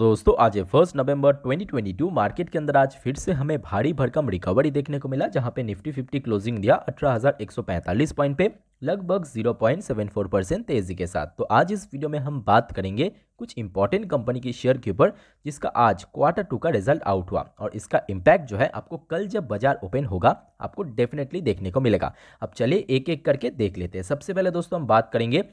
दोस्तों आज first November 2022 market के अंदर आज फिर से हमें भारी भरकम रिकवरी देखने को मिला जहां पे निफ्टी 50 क्लोजिंग दिया अठारह पॉइंट पे लगभग 0.74 परसेंट तेजी के साथ तो आज इस वीडियो में हम बात करेंगे कुछ इंपॉर्टेंट कंपनी की शेयर के ऊपर जिसका आज क्वार्टर टू का रिजल्ट आउट हुआ और इसका इम्पैक्ट जो है आपको कल जब बाजार ओपन होगा आपको डेफिनेटली देखने को मिलेगा अब चलिए एक एक करके देख लेते हैं सबसे पहले दोस्तों हम बात करेंगे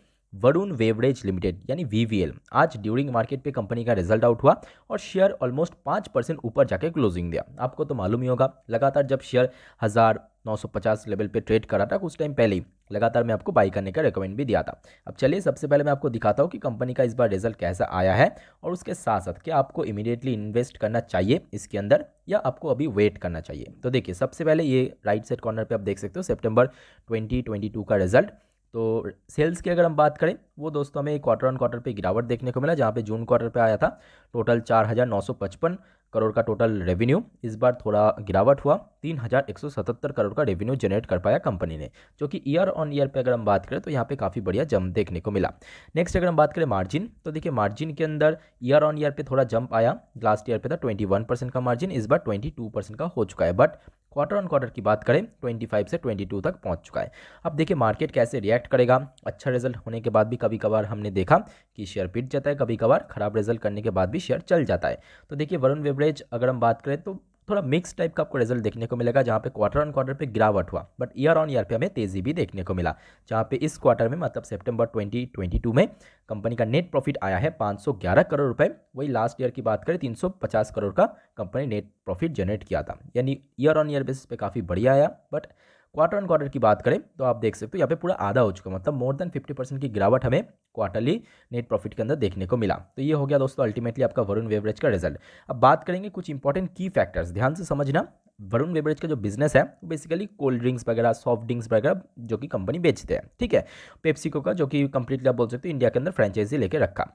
वरुण वेवरेज लिमिटेड यानी वीवीएल आज ड्यूरिंग मार्केट पे कंपनी का रिजल्ट आउट हुआ और शेयर ऑलमोस्ट पाँच परसेंट ऊपर जाके क्लोजिंग दिया आपको तो मालूम ही होगा लगातार जब शेयर हज़ार नौ सौ पचास लेवल पे ट्रेड करा था कुछ टाइम पहले ही लगातार मैं आपको बाई करने का रिकमेंड भी दिया था अब चलिए सबसे पहले मैं आपको दिखाता हूँ कि कंपनी का इस बार रिजल्ट कैसा आया है और उसके साथ साथ क्या आपको इमीडिएटली इन्वेस्ट करना चाहिए इसके अंदर या आपको अभी वेट करना चाहिए तो देखिए सबसे पहले ये राइट साइड कॉर्नर पर आप देख सकते हो सेप्टेम्बर ट्वेंटी का रिजल्ट तो सेल्स की अगर हम बात करें वो दोस्तों हमें क्वार्टर ऑन क्वार्टर पे गिरावट देखने को मिला जहाँ पे जून क्वार्टर पे आया था टोटल चार हज़ार नौ सौ पचपन करोड़ का टोटल रेवेन्यू इस बार थोड़ा गिरावट हुआ तीन हज़ार एक सौ सतहत्तर करोड़ का रेवेन्यू जनरेट कर पाया कंपनी ने जो कि ईयर ऑन ईयर पे अगर हम बात करें तो यहाँ पे काफ़ी बढ़िया जंप देखने को मिला नेक्स्ट अगर हम बात करें मार्जिन तो देखिए मार्जिन के अंदर ईयर ऑन ईयर पर थोड़ा जंप आया लास्ट ईयर पे था ट्वेंटी वन परसेंट का मार्जिन इस बार ट्वेंटी टू परसेंट का हो चुका है बट क्वार्टर ऑन क्वार्टर की बात करें 25 से 22 तक पहुंच चुका है अब देखिए मार्केट कैसे रिएक्ट करेगा अच्छा रिजल्ट होने के बाद भी कभी कभार हमने देखा कि शेयर पिट जाता है कभी कभार खराब रिजल्ट करने के बाद भी शेयर चल जाता है तो देखिए वरुण वेबरेज अगर हम बात करें तो थोड़ा मिक्स टाइप का आपको रिजल्ट देखने को मिलेगा जहाँ पे क्वार्टर ऑन क्वार्टर पे गिरावट हुआ बट ईयर ऑन ईयर पे हमें तेज़ी भी देखने को मिला जहाँ पे इस क्वार्टर में मतलब सितंबर 2022 में कंपनी का नेट प्रॉफिट आया है 511 करोड़ रुपए वही लास्ट ईयर की बात करें 350 करोड़ का कंपनी नेट प्रॉफिट जनरेट किया था यानी ईयर ऑन ईयर बेसिस पे काफ़ी बढ़िया आया बट क्वार्टर ऑन क्वार्टर की बात करें तो आप देख सकते हो यहाँ पे पूरा आधा हो चुका मतलब मोर देन फिफ्टी परसेंट की गिरावट हमें क्वार्टरली नेट प्रॉफिट के अंदर देखने को मिला तो ये हो गया दोस्तों अल्टीमेटली आपका वरुण वेवरेज का रिजल्ट अब बात करेंगे कुछ इंपॉर्टेंट की फैक्टर्स ध्यान से समझना वरुण वेवरेज का जो बिजनेस है वो बेसिकली कोल्ड ड्रिंक्स वगैरह सॉफ्ट ड्रिंक्स वगैरह जो कि कंपनी बेचते हैं ठीक है पेप्सिको का जो कि कंप्लीटली आप बोल सकते हो इंडिया के अंदर फ्रेंचाइजी लेकर रखा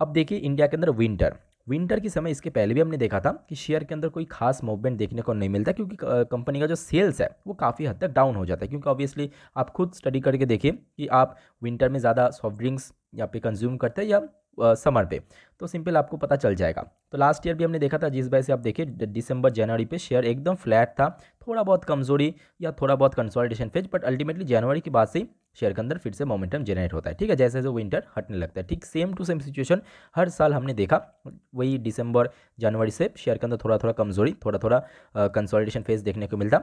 अब देखिए इंडिया के अंदर विंटर विंटर के समय इसके पहले भी हमने देखा था कि शेयर के अंदर कोई खास मूवमेंट देखने को नहीं मिलता क्योंकि कंपनी का जो सेल्स है वो काफ़ी हद तक डाउन हो जाता है क्योंकि ऑब्वियसली आप खुद स्टडी करके देखिए कि आप विंटर में ज़्यादा सॉफ्ट ड्रिंक्स यहाँ पे कंज्यूम करते हैं या समर पे तो सिंपल आपको पता चल जाएगा तो लास्ट ईयर भी हमने देखा था जिस वजह से आप देखिए दिसंबर जनवरी पे शेयर एकदम फ्लैट था थोड़ा बहुत कमजोरी या थोड़ा बहुत कंसोलिडेशन फेज बट अल्टीमेटली जनवरी के बाद से शेयर के अंदर फिर से मोमेंटम जनरेट होता है ठीक है जैसे जैसे विंटर हटने लगता है ठीक सेम टू सेम सिचुएशन हर साल हमने देखा वही दिसंबर जनवरी से शेयर के अंदर थोड़ा थोड़ा कमजोरी थोड़ा थोड़ा कंसोलिडेशन फेज देखने को मिलता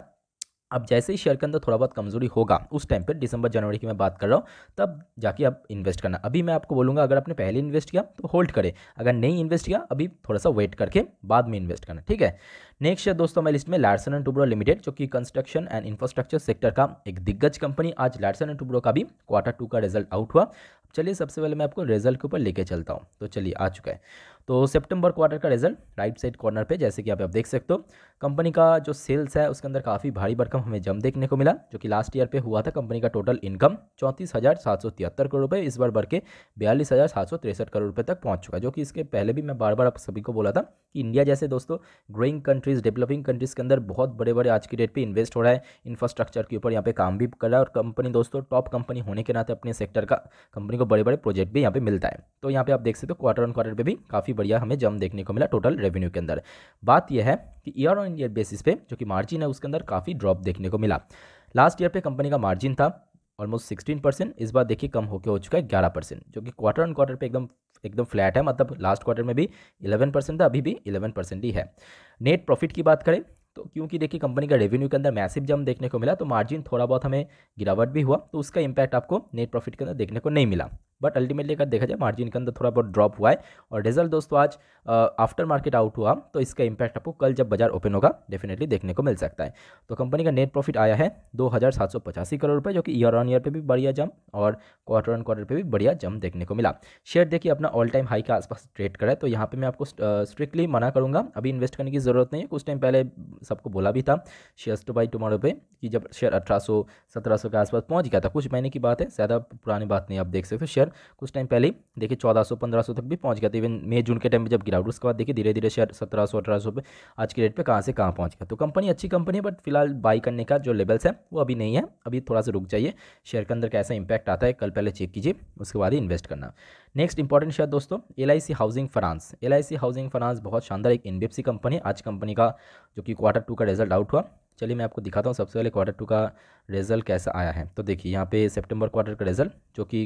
अब जैसे ही शेयर के अंदर थोड़ा बहुत कमजोरी होगा उस टाइम पर दिसंबर जनवरी की मैं बात कर रहा हूँ तब जाके आप इन्वेस्ट करना अभी मैं आपको बोलूँगा अगर आपने पहले इन्वेस्ट किया तो होल्ड करें अगर नहीं इन्वेस्ट किया अभी थोड़ा सा वेट करके बाद में इन्वेस्ट करना ठीक है नेक्स्ट शेयर दोस्तों मैं लिस्ट में लार्सन एंड टुब्रो लिमिटेड जो कि कंस्ट्रक्शन एंड इंफ्रास्ट्रक्चर सेक्टर का एक दिग्गज कंपनी आज लार्सन एंड टुब्रो का भी क्वार्टर टू का रिजल्ट आउट हुआ चलिए सबसे पहले मैं आपको रिजल्ट के ऊपर लेके चलता हूँ तो चलिए आ चुका है तो सितंबर क्वार्टर का रिजल्ट राइट साइड कॉर्नर पे जैसे कि आप आप देख सकते हो कंपनी का जो सेल्स है उसके अंदर काफ़ी भारी बरकम हमें जम देखने को मिला जो कि लास्ट ईयर पे हुआ था कंपनी का टोटल इनकम चौंतीस हज़ार सात सौ तिहत्तर करोड़ रुपये इस बार बढ़ के बयालीस हज़ार सात सौ तिरसठ करोड़ रुपये तक पहुंच चुका जो कि इसके पहले भी मैं बार बार आप सभी को बोला था कि इंडिया जैसे दोस्तों ग्रोइंग कंट्रीज़ डेवलपिंग कंट्रीज़ के अंदर बहुत बड़े बड़े आज की डेट पर इन्वेस्ट हो रहा है इंफ्रास्ट्रक्चर के ऊपर यहाँ पे काम भी कर रहा है और कंपनी दोस्तों टॉप कंपनी होने के नाते अपने सेक्टर का कंपनी को बड़े बड़े प्रोजेक्ट भी यहाँ पर मिलता है तो यहाँ पर आप देख सकते हो क्वार्टर ऑन क्वार्टर पर भी काफ़ी बढ़िया हमें जम देखने को मिला टोटल रेवेन्यू के अंदर बात यह है कि ईयर ऑन ईयर बेसिस पे जो कि मार्जिन है उसके अंदर काफ़ी ड्रॉप देखने को मिला लास्ट ईयर पे कंपनी का मार्जिन था ऑलमोस्ट सिक्सटीन परसेंट इस बार देखिए कम होकर हो चुका है ग्यारह परसेंट जो कि क्वार्टर ऑन क्वार्टर पे एकदम एकदम फ्लैट है मतलब लास्ट क्वार्टर में भी इलेवन परसेंट था अभी भी इलेवन परसेंट ही है नेट प्रॉफिट की बात करें तो क्योंकि देखिए कंपनी का रेवेन्यू के अंदर मैसिव जम देखने को मिला तो मार्जिन थोड़ा बहुत हमें गिरावट भी हुआ तो उसका इम्पैक्ट आपको नेट प्रॉफिट के अंदर देखने को नहीं मिला बट अल्टीमेटली अगर देखा जाए मार्जिन के अंदर थोड़ा बहुत ड्रॉप हुआ है और रिजल्ट दोस्तों आज आफ्टर मार्केट आउट हुआ तो इसका इंपैक्ट आपको कल जब बाजार ओपन होगा डेफिनेटली देखने को मिल सकता है तो कंपनी का नेट प्रॉफिट आया है दो करोड़ रुपये जो कि ईयर ऑन ईयर पर भी बढ़िया जम और क्वार्टर ऑन क्वार्टर पर भी बढ़िया जम देखने को मिला शेयर देखिए अपना ऑल टाइम हाई के आसपास ट्रेड करा तो यहाँ पर मैं आपको स्ट्रिक्टली मना करूँगा अभी इन्वेस्ट करने की ज़रूरत नहीं है कुछ टाइम पहले सबको बोला भी था शेयर्स टू बाई टुमारो पे कि जब शेयर अठारह सौ के आसपास पहुँच गया था कुछ महीने की बात है ज़्यादा पुरानी बात नहीं आप देख सकते हो शेयर शेयर कुछ टाइम पहले देखिए चौदह सौ पंद्रह सौ तक भी पहुंच गया था इवन मई जून के टाइम में जब गिरावट उसके बाद देखिए धीरे धीरे शेयर सत्रह सौ अठारह सौ आज के डेट पे कहाँ से कहाँ पहुँच गया तो कंपनी अच्छी कंपनी है बट फिलहाल बाई करने का जो लेवल्स है वो अभी नहीं है अभी थोड़ा सा रुक जाइए शेयर के अंदर कैसा इंपैक्ट आता है कल पहले चेक कीजिए उसके बाद ही इन्वेस्ट करना नेक्स्ट इंपॉर्टेंट शेयर दोस्तों L housing finance L housing finance बहुत शानदार एक एन कंपनी है आज कंपनी का जो कि क्वार्टर टू का रिजल्ट आउट हुआ चलिए मैं आपको दिखाता हूँ सबसे पहले क्वार्टर टू का रिजल्ट कैसा आया है तो देखिए यहाँ पे सितंबर क्वार्टर का रिजल्ट जो कि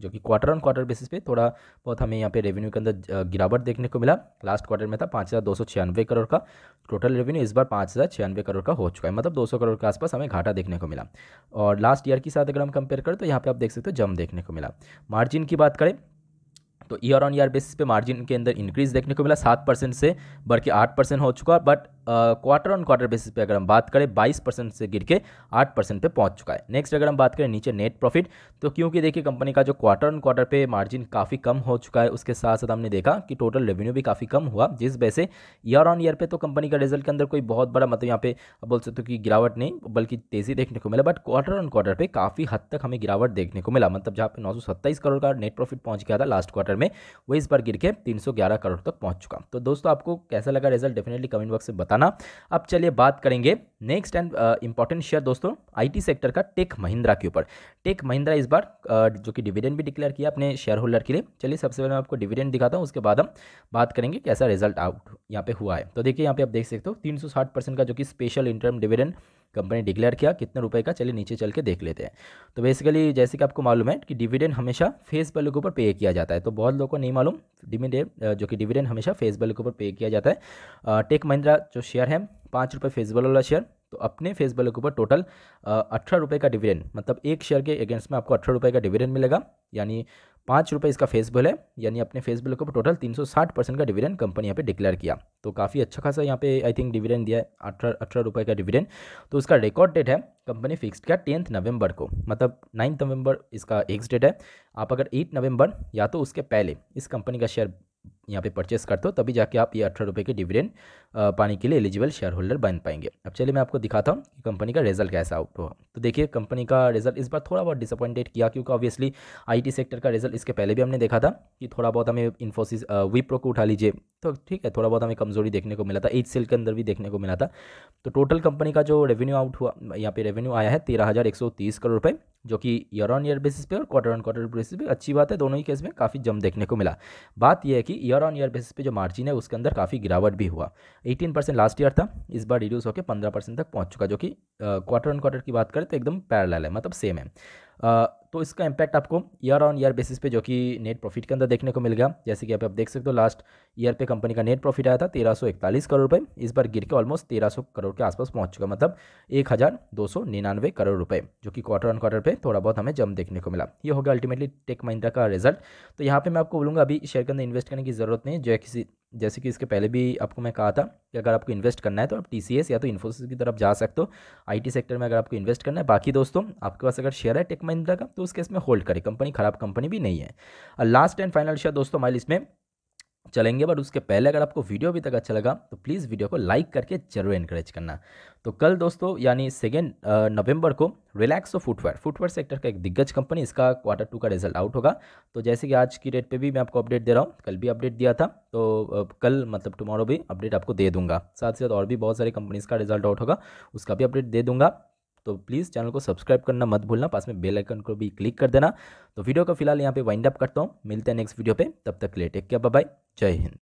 जो कि क्वार्टर ऑन क्वार्टर बेसिस पे थोड़ा बहुत हमें यहाँ पे रेवेन्यू के अंदर गिरावट देखने को मिला लास्ट क्वार्टर में था पाँच हज़ार दो सौ छियानवे करोड़ का टोटल रेवेन्यू इस बार पाँच हज़ार छियानवे करोड़ का हो चुका है मतलब दो सौ करोड़ के आसपास हमें घाटा देखने को मिला और लास्ट ईयर के साथ अगर हम कंपेयर करें तो यहाँ पर आप देख सकते हो जम देखने को मिला मार्जिन की बात करें तो ईयर ऑन ईयर बेसिस पे मार्जिन के अंदर इंक्रीज देखने को मिला सात परसेंट से बढ़ के आठ परसेंट हो चुका but quarter on quarter basis पे अगर हम बात करें 22 परसेंट से गिर के 8 परसेंट पे पहुंच चुका है नेक्स्ट अगर हम बात करें नीचे नेट प्रॉफिट तो क्योंकि देखिए कंपनी का जो क्वार्टर ऑन क्वार्टर पे मार्जिन काफ़ी कम हो चुका है उसके साथ साथ हमने देखा कि टोटल रेवेन्यू भी काफ़ी कम हुआ जिस वैसे ईयर ऑन ईयर पर तो कंपनी का रिजल्ट के अंदर कोई बहुत बड़ा मतलब यहाँ पे बोल सकते हो कि गिरावट नहीं बल्कि तेज़ी देखने को मिला बट क्वार्टर ऑन क्वार्टर पर काफ़ी हद तक हमें गिरावट देखने को मिला मतलब जहाँ पे नौ करोड़ का नेट प्रॉफिट पहुँच गया था लास्ट क्वार्टर में वो इस बार गिर के तीन करोड़ तक पहुँच चुका तो दोस्तों आपको कैसा लगा रिजल्ट डेफिनेटली कमेंट बॉक्स से बता बताना अब चलिए बात करेंगे नेक्स्ट एंड इंपॉर्टेंट शेयर दोस्तों आईटी सेक्टर का टेक महिंद्रा के ऊपर टेक महिंद्रा इस बार uh, जो कि डिविडेंड भी डिक्लेयर किया अपने शेयर होल्डर के लिए चलिए सबसे पहले मैं आपको डिविडेंड दिखाता हूँ उसके बाद हम बात करेंगे कैसा रिजल्ट आउट यहाँ पे हुआ है तो देखिए यहाँ पे आप देख सकते हो तीन का जो कि special interim dividend company declare किया कितने रुपए का चलिए नीचे चल के देख लेते हैं तो बेसिकली जैसे कि आपको मालूम है कि डिविडेंड हमेशा फेस वैल्यू के ऊपर पे किया जाता है तो बहुत लोगों को नहीं मालूम डिविडेंड जो कि डिविडेंड हमेशा फेस वैल्यू के ऊपर पे किया जाता है टेक महिंद्रा जो शेयर है पाँच रुपये फेस वैल्यू वाला शेयर तो अपने फेस वैल्यू के ऊपर टोटल अठारह रुपये का डिविडेंड मतलब एक शेयर के अगेंस्ट में आपको अठारह रुपये का डिविडेंड मिलेगा यानी पाँच रुपये इसका फेस बिल है यानी अपने फेस बिल टोटल तीन सौ साठ परसेंट का डिविडेंड कंपनी यहाँ पे डिक्लेयर किया तो काफ़ी अच्छा खासा यहाँ पे आई थिंक डिविडेंड दिया है अठारह अठारह रुपये का डिविडेंड तो उसका रिकॉर्ड डेट है कंपनी फिक्स्ड किया टेंथ नवंबर को मतलब नाइन्थ नवंबर इसका एक्स डेट है आप अगर एट नवंबर या तो उसके पहले इस कंपनी का शेयर यहाँ पे परचेस करते हो तभी जाके आप ये अठारह रुपये के डिविडेंड पाने के लिए एलिजिबल शेयर होल्डर बन पाएंगे अब चलिए मैं आपको दिखाता हूँ कि कंपनी का रिजल्ट कैसा आउट हुआ तो देखिए कंपनी का रिजल्ट इस बार थोड़ा बहुत डिसअपॉइंटेड किया क्योंकि ऑब्वियसली आईटी सेक्टर का रिजल्ट इसके पहले भी हमने देखा था कि थोड़ा बहुत हमें इन्फोसिस विप्रो को उठा लीजिए तो ठीक है थोड़ा बहुत हमें कमजोरी देखने को मिला था एच सेल के अंदर भी देखने को मिला था तो टोटल कंपनी का जो रेवेन्यू आउट हुआ यहाँ पे रेवेन्यू आया है तेरह करोड़ रुपये जो कि ईयर ऑन ईयर बेसिस पे और क्वार्टर ऑन क्वार्टर बेसिस पे अच्छी बात है दोनों ही केस में काफ़ी जम देखने को मिला बात यह है कि ईयर ऑन ईयर बेसिस पे जो मार्जिन है उसके अंदर काफ़ी गिरावट भी हुआ 18 परसेंट लास्ट ईयर था इस बार रिड्यूस होकर पंद्रह परसेंट तक पहुंच चुका जो कि क्वार्टर ऑन क्वार्टर की बात करें तो एकदम पैरल है मतलब सेम है तो इसका इम्पैक्ट आपको ईयर ऑन ईयर बेसिस पे जो कि नेट प्रॉफिट के अंदर देखने को मिल गया जैसे कि आप, आप देख सकते हो लास्ट ईयर पे कंपनी का नेट प्रॉफिट आया था तेरह सौ इकतालीस करोड़ रुपये इस बार गिर के ऑलमोस्ट तेरह सौ करोड़ के आसपास पहुंच चुका मतलब एक हज़ार दो सौ निन्यानवे करोड़ रुपये जो कि क्वार्टर ऑन क्वार्टर पर थोड़ा बहुत हमें जम देखने को मिला ये होगा अल्टीमेटली टेक महिंद्रा का रिजल्ट तो यहाँ पर मैं आपको बोलूँगा अभी शेयर के अंदर इन्वेस्ट करने की ज़रूरत नहीं जो किसी जैसे कि इसके पहले भी आपको मैं कहा था कि अगर आपको इन्वेस्ट करना है तो आप टी या तो इन्फोसिस की तरफ जा सकते हो आईटी सेक्टर में अगर आपको इन्वेस्ट करना है बाकी दोस्तों आपके पास अगर शेयर है टेक महिंद्रा का तो उस केस में होल्ड करें कंपनी ख़राब कंपनी भी नहीं है और लास्ट एंड फाइनल शेयर दोस्तों हमारे इसमें चलेंगे बट उसके पहले अगर आपको वीडियो अभी तक अच्छा लगा तो प्लीज़ वीडियो को लाइक करके जरूर इनक्रेज करना तो कल दोस्तों यानी सेकेंड नवंबर को रिलैक्सो फुटवेयर फुटवेयर सेक्टर का एक दिग्गज कंपनी इसका क्वार्टर टू का रिजल्ट आउट होगा तो जैसे कि आज की डेट पे भी मैं आपको अपडेट दे रहा हूँ कल भी अपडेट दिया था तो कल मतलब टुमारो भी अपडेट आपको दे दूंगा साथ ही साथ और भी बहुत सारी कंपनीज़ का रिजल्ट आउट होगा उसका भी अपडेट दे दूंगा तो प्लीज़ चैनल को सब्सक्राइब करना मत भूलना पास में बेल आइकन को भी क्लिक कर देना तो वीडियो का फिलहाल यहाँ पे वाइंड अप करता हूँ मिलते हैं नेक्स्ट वीडियो पे तब तक ले टेक बाय जय हिंद